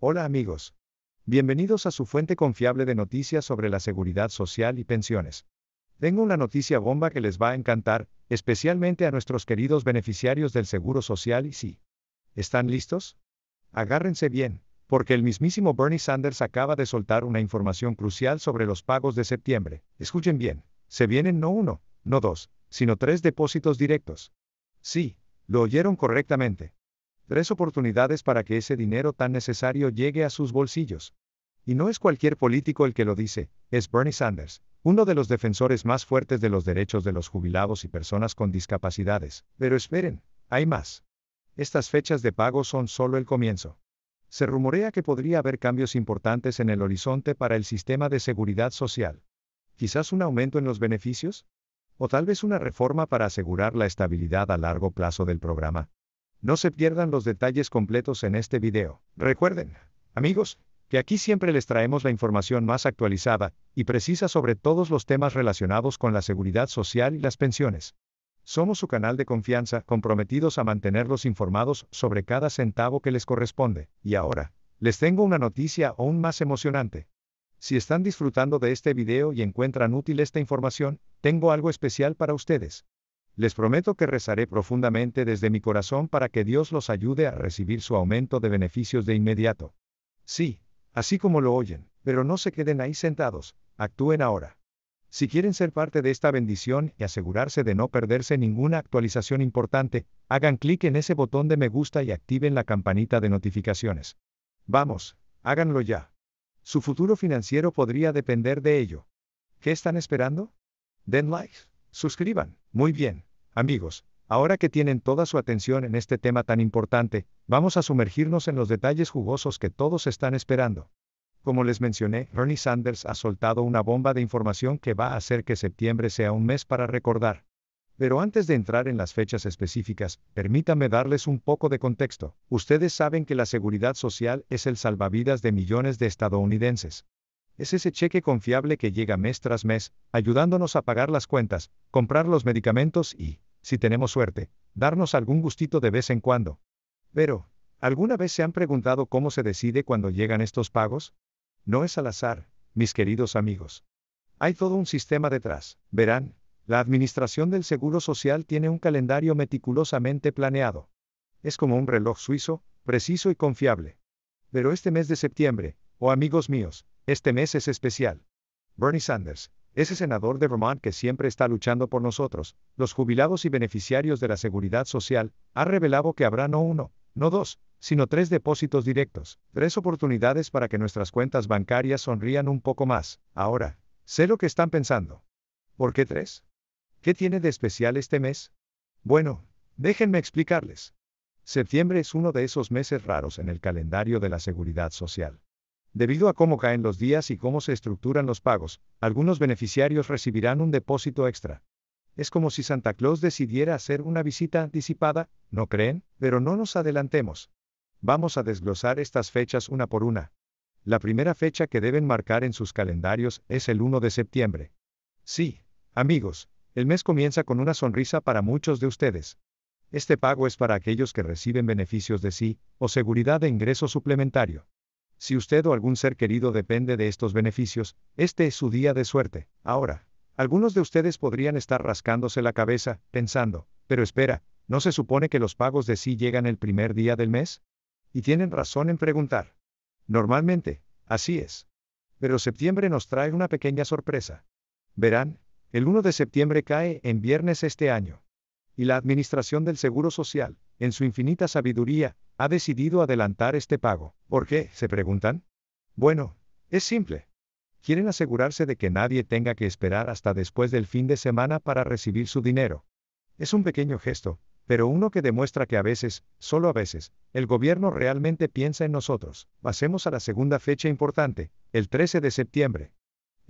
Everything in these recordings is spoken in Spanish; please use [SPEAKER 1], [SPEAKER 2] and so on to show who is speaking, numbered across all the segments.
[SPEAKER 1] Hola amigos. Bienvenidos a su fuente confiable de noticias sobre la seguridad social y pensiones. Tengo una noticia bomba que les va a encantar, especialmente a nuestros queridos beneficiarios del Seguro Social y sí. ¿Están listos? Agárrense bien, porque el mismísimo Bernie Sanders acaba de soltar una información crucial sobre los pagos de septiembre. Escuchen bien, se vienen no uno, no dos, sino tres depósitos directos. Sí, lo oyeron correctamente. Tres oportunidades para que ese dinero tan necesario llegue a sus bolsillos. Y no es cualquier político el que lo dice, es Bernie Sanders, uno de los defensores más fuertes de los derechos de los jubilados y personas con discapacidades. Pero esperen, hay más. Estas fechas de pago son solo el comienzo. Se rumorea que podría haber cambios importantes en el horizonte para el sistema de seguridad social. Quizás un aumento en los beneficios? O tal vez una reforma para asegurar la estabilidad a largo plazo del programa. No se pierdan los detalles completos en este video. Recuerden, amigos, que aquí siempre les traemos la información más actualizada y precisa sobre todos los temas relacionados con la seguridad social y las pensiones. Somos su canal de confianza, comprometidos a mantenerlos informados sobre cada centavo que les corresponde. Y ahora, les tengo una noticia aún más emocionante. Si están disfrutando de este video y encuentran útil esta información, tengo algo especial para ustedes. Les prometo que rezaré profundamente desde mi corazón para que Dios los ayude a recibir su aumento de beneficios de inmediato. Sí, así como lo oyen, pero no se queden ahí sentados, actúen ahora. Si quieren ser parte de esta bendición y asegurarse de no perderse ninguna actualización importante, hagan clic en ese botón de me gusta y activen la campanita de notificaciones. Vamos, háganlo ya. Su futuro financiero podría depender de ello. ¿Qué están esperando? Den like, suscriban. Muy bien. Amigos, ahora que tienen toda su atención en este tema tan importante, vamos a sumergirnos en los detalles jugosos que todos están esperando. Como les mencioné, Bernie Sanders ha soltado una bomba de información que va a hacer que septiembre sea un mes para recordar. Pero antes de entrar en las fechas específicas, permítame darles un poco de contexto. Ustedes saben que la seguridad social es el salvavidas de millones de estadounidenses. Es ese cheque confiable que llega mes tras mes, ayudándonos a pagar las cuentas, comprar los medicamentos y, si tenemos suerte, darnos algún gustito de vez en cuando. Pero, ¿alguna vez se han preguntado cómo se decide cuando llegan estos pagos? No es al azar, mis queridos amigos. Hay todo un sistema detrás, verán, la Administración del Seguro Social tiene un calendario meticulosamente planeado. Es como un reloj suizo, preciso y confiable. Pero este mes de septiembre, oh amigos míos, este mes es especial. Bernie Sanders, ese senador de Vermont que siempre está luchando por nosotros, los jubilados y beneficiarios de la seguridad social, ha revelado que habrá no uno, no dos, sino tres depósitos directos, tres oportunidades para que nuestras cuentas bancarias sonrían un poco más. Ahora, sé lo que están pensando. ¿Por qué tres? ¿Qué tiene de especial este mes? Bueno, déjenme explicarles. Septiembre es uno de esos meses raros en el calendario de la seguridad social. Debido a cómo caen los días y cómo se estructuran los pagos, algunos beneficiarios recibirán un depósito extra. Es como si Santa Claus decidiera hacer una visita anticipada, ¿no creen? Pero no nos adelantemos. Vamos a desglosar estas fechas una por una. La primera fecha que deben marcar en sus calendarios es el 1 de septiembre. Sí, amigos, el mes comienza con una sonrisa para muchos de ustedes. Este pago es para aquellos que reciben beneficios de sí o seguridad de ingreso suplementario. Si usted o algún ser querido depende de estos beneficios, este es su día de suerte. Ahora, algunos de ustedes podrían estar rascándose la cabeza, pensando, pero espera, ¿no se supone que los pagos de sí llegan el primer día del mes? Y tienen razón en preguntar. Normalmente, así es. Pero septiembre nos trae una pequeña sorpresa. Verán, el 1 de septiembre cae en viernes este año. Y la Administración del Seguro Social, en su infinita sabiduría, ha decidido adelantar este pago. ¿Por qué? se preguntan. Bueno, es simple. Quieren asegurarse de que nadie tenga que esperar hasta después del fin de semana para recibir su dinero. Es un pequeño gesto, pero uno que demuestra que a veces, solo a veces, el gobierno realmente piensa en nosotros. Pasemos a la segunda fecha importante, el 13 de septiembre.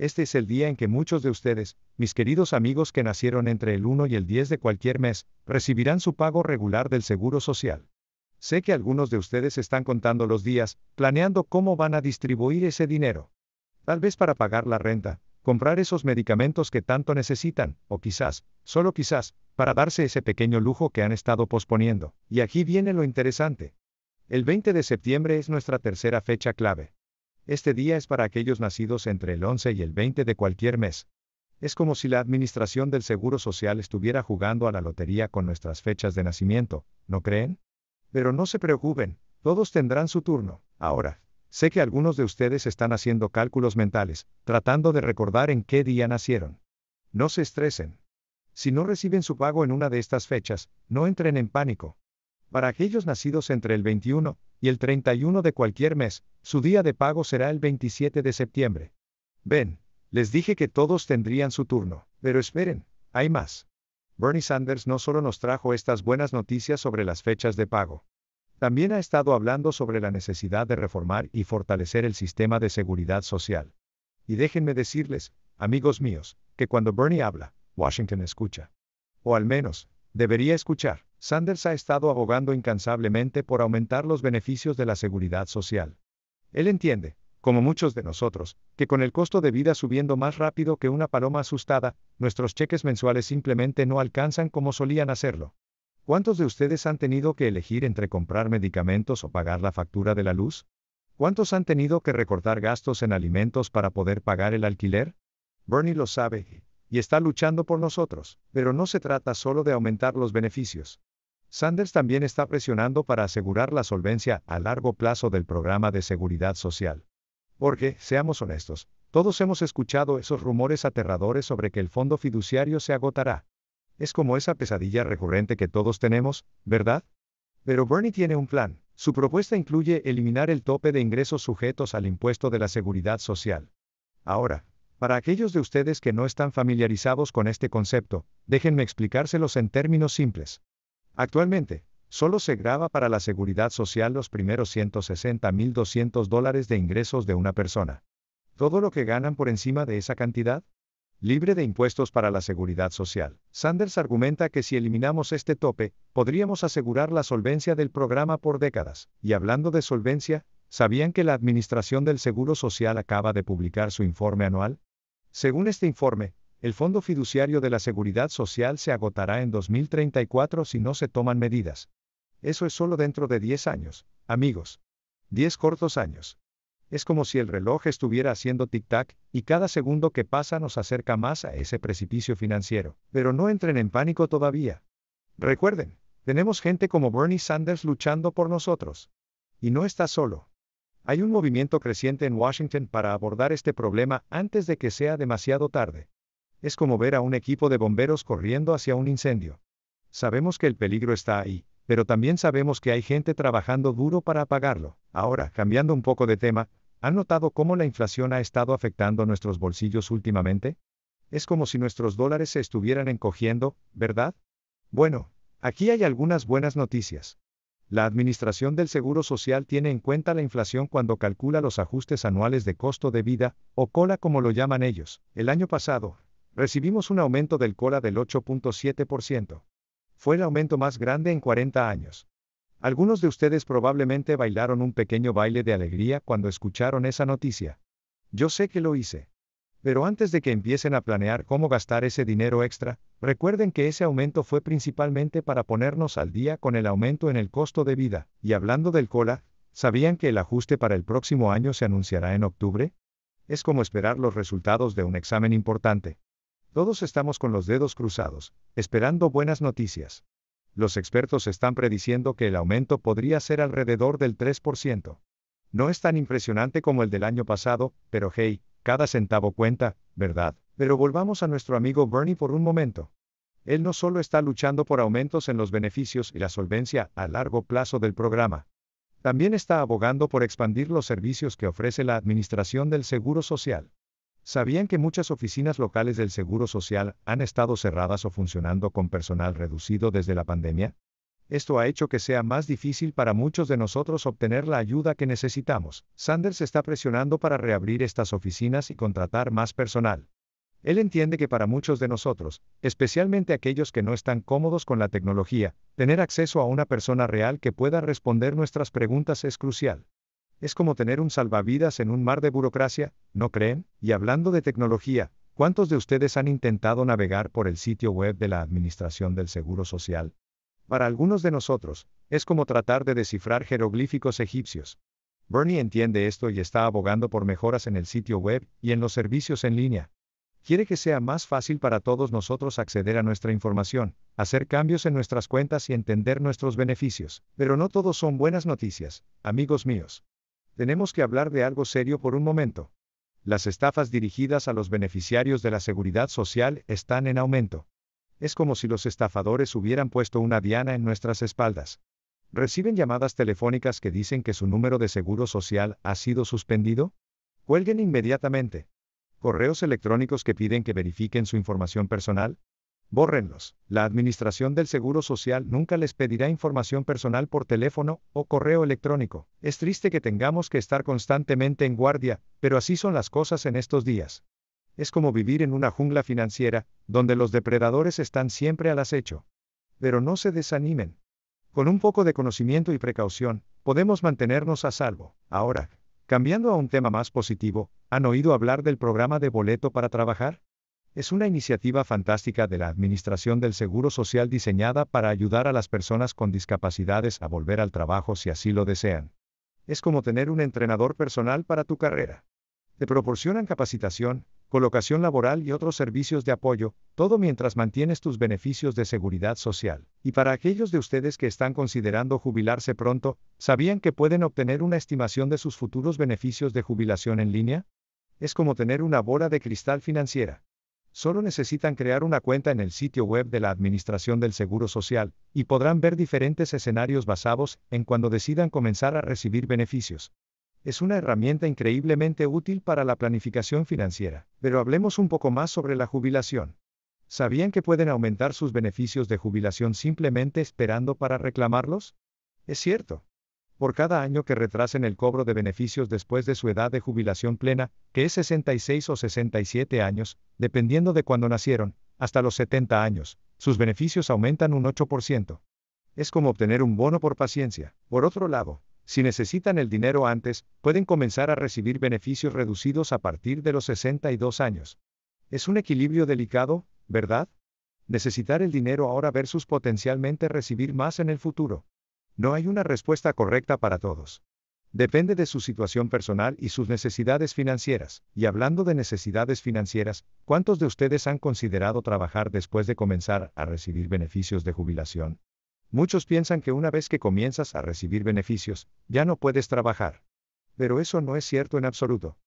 [SPEAKER 1] Este es el día en que muchos de ustedes, mis queridos amigos que nacieron entre el 1 y el 10 de cualquier mes, recibirán su pago regular del Seguro Social. Sé que algunos de ustedes están contando los días, planeando cómo van a distribuir ese dinero. Tal vez para pagar la renta, comprar esos medicamentos que tanto necesitan, o quizás, solo quizás, para darse ese pequeño lujo que han estado posponiendo. Y aquí viene lo interesante. El 20 de septiembre es nuestra tercera fecha clave. Este día es para aquellos nacidos entre el 11 y el 20 de cualquier mes. Es como si la Administración del Seguro Social estuviera jugando a la lotería con nuestras fechas de nacimiento, ¿no creen? Pero no se preocupen, todos tendrán su turno. Ahora, sé que algunos de ustedes están haciendo cálculos mentales, tratando de recordar en qué día nacieron. No se estresen. Si no reciben su pago en una de estas fechas, no entren en pánico. Para aquellos nacidos entre el 21 y el 31 de cualquier mes, su día de pago será el 27 de septiembre. Ven, les dije que todos tendrían su turno, pero esperen, hay más. Bernie Sanders no solo nos trajo estas buenas noticias sobre las fechas de pago, también ha estado hablando sobre la necesidad de reformar y fortalecer el sistema de seguridad social. Y déjenme decirles, amigos míos, que cuando Bernie habla, Washington escucha. O al menos, debería escuchar. Sanders ha estado abogando incansablemente por aumentar los beneficios de la seguridad social. Él entiende, como muchos de nosotros, que con el costo de vida subiendo más rápido que una paloma asustada, nuestros cheques mensuales simplemente no alcanzan como solían hacerlo. ¿Cuántos de ustedes han tenido que elegir entre comprar medicamentos o pagar la factura de la luz? ¿Cuántos han tenido que recortar gastos en alimentos para poder pagar el alquiler? Bernie lo sabe, y está luchando por nosotros, pero no se trata solo de aumentar los beneficios. Sanders también está presionando para asegurar la solvencia a largo plazo del programa de seguridad social. Porque, seamos honestos, todos hemos escuchado esos rumores aterradores sobre que el fondo fiduciario se agotará. Es como esa pesadilla recurrente que todos tenemos, ¿verdad? Pero Bernie tiene un plan. Su propuesta incluye eliminar el tope de ingresos sujetos al impuesto de la seguridad social. Ahora, para aquellos de ustedes que no están familiarizados con este concepto, déjenme explicárselos en términos simples. Actualmente, solo se graba para la seguridad social los primeros 160.200 dólares de ingresos de una persona. Todo lo que ganan por encima de esa cantidad, libre de impuestos para la seguridad social. Sanders argumenta que si eliminamos este tope, podríamos asegurar la solvencia del programa por décadas. Y hablando de solvencia, ¿sabían que la Administración del Seguro Social acaba de publicar su informe anual? Según este informe, el Fondo Fiduciario de la Seguridad Social se agotará en 2034 si no se toman medidas. Eso es solo dentro de 10 años, amigos. 10 cortos años. Es como si el reloj estuviera haciendo tic-tac, y cada segundo que pasa nos acerca más a ese precipicio financiero. Pero no entren en pánico todavía. Recuerden, tenemos gente como Bernie Sanders luchando por nosotros. Y no está solo. Hay un movimiento creciente en Washington para abordar este problema antes de que sea demasiado tarde. Es como ver a un equipo de bomberos corriendo hacia un incendio. Sabemos que el peligro está ahí, pero también sabemos que hay gente trabajando duro para apagarlo. Ahora, cambiando un poco de tema, ¿han notado cómo la inflación ha estado afectando nuestros bolsillos últimamente? Es como si nuestros dólares se estuvieran encogiendo, ¿verdad? Bueno, aquí hay algunas buenas noticias. La Administración del Seguro Social tiene en cuenta la inflación cuando calcula los ajustes anuales de costo de vida, o cola como lo llaman ellos. El año pasado, Recibimos un aumento del COLA del 8.7%. Fue el aumento más grande en 40 años. Algunos de ustedes probablemente bailaron un pequeño baile de alegría cuando escucharon esa noticia. Yo sé que lo hice. Pero antes de que empiecen a planear cómo gastar ese dinero extra, recuerden que ese aumento fue principalmente para ponernos al día con el aumento en el costo de vida. Y hablando del cola, ¿sabían que el ajuste para el próximo año se anunciará en octubre? Es como esperar los resultados de un examen importante. Todos estamos con los dedos cruzados, esperando buenas noticias. Los expertos están prediciendo que el aumento podría ser alrededor del 3%. No es tan impresionante como el del año pasado, pero hey, cada centavo cuenta, ¿verdad? Pero volvamos a nuestro amigo Bernie por un momento. Él no solo está luchando por aumentos en los beneficios y la solvencia a largo plazo del programa, también está abogando por expandir los servicios que ofrece la Administración del Seguro Social. ¿Sabían que muchas oficinas locales del Seguro Social han estado cerradas o funcionando con personal reducido desde la pandemia? Esto ha hecho que sea más difícil para muchos de nosotros obtener la ayuda que necesitamos. Sanders está presionando para reabrir estas oficinas y contratar más personal. Él entiende que para muchos de nosotros, especialmente aquellos que no están cómodos con la tecnología, tener acceso a una persona real que pueda responder nuestras preguntas es crucial. Es como tener un salvavidas en un mar de burocracia, ¿no creen? Y hablando de tecnología, ¿cuántos de ustedes han intentado navegar por el sitio web de la Administración del Seguro Social? Para algunos de nosotros, es como tratar de descifrar jeroglíficos egipcios. Bernie entiende esto y está abogando por mejoras en el sitio web y en los servicios en línea. Quiere que sea más fácil para todos nosotros acceder a nuestra información, hacer cambios en nuestras cuentas y entender nuestros beneficios. Pero no todos son buenas noticias, amigos míos tenemos que hablar de algo serio por un momento. Las estafas dirigidas a los beneficiarios de la seguridad social están en aumento. Es como si los estafadores hubieran puesto una diana en nuestras espaldas. ¿Reciben llamadas telefónicas que dicen que su número de seguro social ha sido suspendido? Cuelguen inmediatamente. ¿Correos electrónicos que piden que verifiquen su información personal? Bórrenlos. La Administración del Seguro Social nunca les pedirá información personal por teléfono o correo electrónico. Es triste que tengamos que estar constantemente en guardia, pero así son las cosas en estos días. Es como vivir en una jungla financiera, donde los depredadores están siempre al acecho. Pero no se desanimen. Con un poco de conocimiento y precaución, podemos mantenernos a salvo. Ahora, cambiando a un tema más positivo, ¿han oído hablar del programa de boleto para trabajar? Es una iniciativa fantástica de la Administración del Seguro Social diseñada para ayudar a las personas con discapacidades a volver al trabajo si así lo desean. Es como tener un entrenador personal para tu carrera. Te proporcionan capacitación, colocación laboral y otros servicios de apoyo, todo mientras mantienes tus beneficios de seguridad social. Y para aquellos de ustedes que están considerando jubilarse pronto, ¿sabían que pueden obtener una estimación de sus futuros beneficios de jubilación en línea? Es como tener una bola de cristal financiera. Solo necesitan crear una cuenta en el sitio web de la Administración del Seguro Social, y podrán ver diferentes escenarios basados en cuando decidan comenzar a recibir beneficios. Es una herramienta increíblemente útil para la planificación financiera, pero hablemos un poco más sobre la jubilación. ¿Sabían que pueden aumentar sus beneficios de jubilación simplemente esperando para reclamarlos? Es cierto, por cada año que retrasen el cobro de beneficios después de su edad de jubilación plena, que es 66 o 67 años, dependiendo de cuándo nacieron, hasta los 70 años, sus beneficios aumentan un 8%. Es como obtener un bono por paciencia. Por otro lado, si necesitan el dinero antes, pueden comenzar a recibir beneficios reducidos a partir de los 62 años. Es un equilibrio delicado, ¿verdad? Necesitar el dinero ahora versus potencialmente recibir más en el futuro. No hay una respuesta correcta para todos. Depende de su situación personal y sus necesidades financieras. Y hablando de necesidades financieras, ¿cuántos de ustedes han considerado trabajar después de comenzar a recibir beneficios de jubilación? Muchos piensan que una vez que comienzas a recibir beneficios, ya no puedes trabajar. Pero eso no es cierto en absoluto.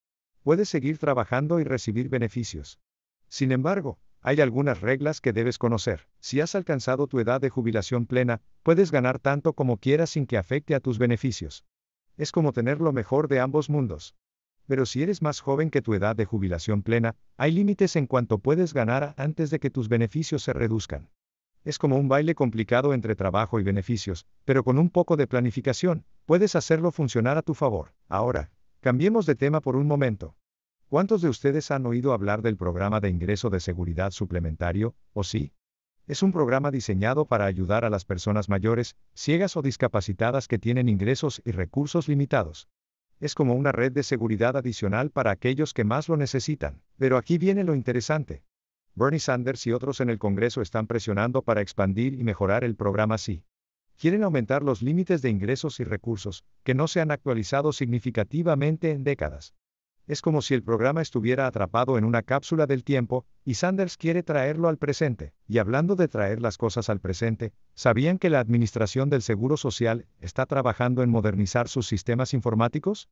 [SPEAKER 1] Puedes seguir trabajando y recibir beneficios. Sin embargo, hay algunas reglas que debes conocer. Si has alcanzado tu edad de jubilación plena, puedes ganar tanto como quieras sin que afecte a tus beneficios. Es como tener lo mejor de ambos mundos. Pero si eres más joven que tu edad de jubilación plena, hay límites en cuanto puedes ganar antes de que tus beneficios se reduzcan. Es como un baile complicado entre trabajo y beneficios, pero con un poco de planificación, puedes hacerlo funcionar a tu favor. Ahora, cambiemos de tema por un momento. ¿Cuántos de ustedes han oído hablar del programa de ingreso de seguridad suplementario, o sí? Es un programa diseñado para ayudar a las personas mayores, ciegas o discapacitadas que tienen ingresos y recursos limitados. Es como una red de seguridad adicional para aquellos que más lo necesitan. Pero aquí viene lo interesante. Bernie Sanders y otros en el Congreso están presionando para expandir y mejorar el programa sí. Quieren aumentar los límites de ingresos y recursos, que no se han actualizado significativamente en décadas. Es como si el programa estuviera atrapado en una cápsula del tiempo, y Sanders quiere traerlo al presente. Y hablando de traer las cosas al presente, ¿sabían que la Administración del Seguro Social está trabajando en modernizar sus sistemas informáticos?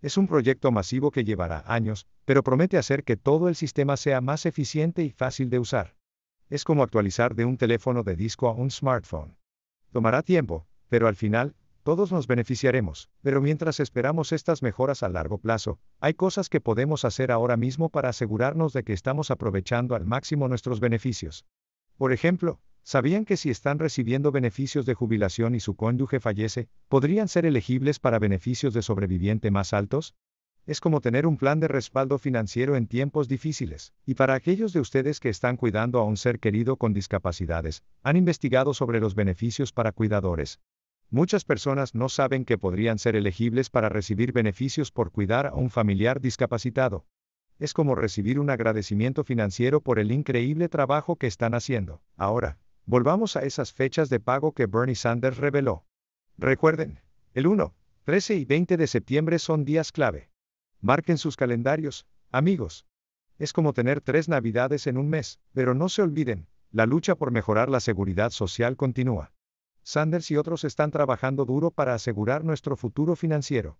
[SPEAKER 1] Es un proyecto masivo que llevará años, pero promete hacer que todo el sistema sea más eficiente y fácil de usar. Es como actualizar de un teléfono de disco a un smartphone. Tomará tiempo, pero al final, todos nos beneficiaremos, pero mientras esperamos estas mejoras a largo plazo, hay cosas que podemos hacer ahora mismo para asegurarnos de que estamos aprovechando al máximo nuestros beneficios. Por ejemplo, ¿sabían que si están recibiendo beneficios de jubilación y su cónyuge fallece, podrían ser elegibles para beneficios de sobreviviente más altos? Es como tener un plan de respaldo financiero en tiempos difíciles, y para aquellos de ustedes que están cuidando a un ser querido con discapacidades, han investigado sobre los beneficios para cuidadores. Muchas personas no saben que podrían ser elegibles para recibir beneficios por cuidar a un familiar discapacitado. Es como recibir un agradecimiento financiero por el increíble trabajo que están haciendo. Ahora, volvamos a esas fechas de pago que Bernie Sanders reveló. Recuerden, el 1, 13 y 20 de septiembre son días clave. Marquen sus calendarios, amigos. Es como tener tres navidades en un mes, pero no se olviden, la lucha por mejorar la seguridad social continúa. Sanders y otros están trabajando duro para asegurar nuestro futuro financiero.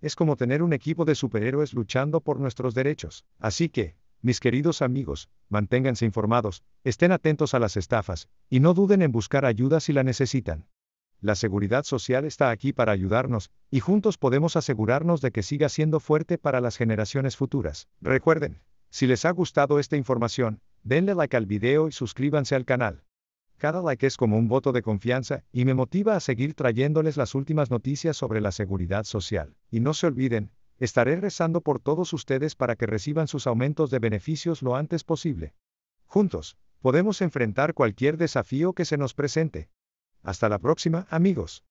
[SPEAKER 1] Es como tener un equipo de superhéroes luchando por nuestros derechos. Así que, mis queridos amigos, manténganse informados, estén atentos a las estafas, y no duden en buscar ayuda si la necesitan. La seguridad social está aquí para ayudarnos, y juntos podemos asegurarnos de que siga siendo fuerte para las generaciones futuras. Recuerden, si les ha gustado esta información, denle like al video y suscríbanse al canal. Cada like es como un voto de confianza y me motiva a seguir trayéndoles las últimas noticias sobre la seguridad social. Y no se olviden, estaré rezando por todos ustedes para que reciban sus aumentos de beneficios lo antes posible. Juntos, podemos enfrentar cualquier desafío que se nos presente. Hasta la próxima, amigos.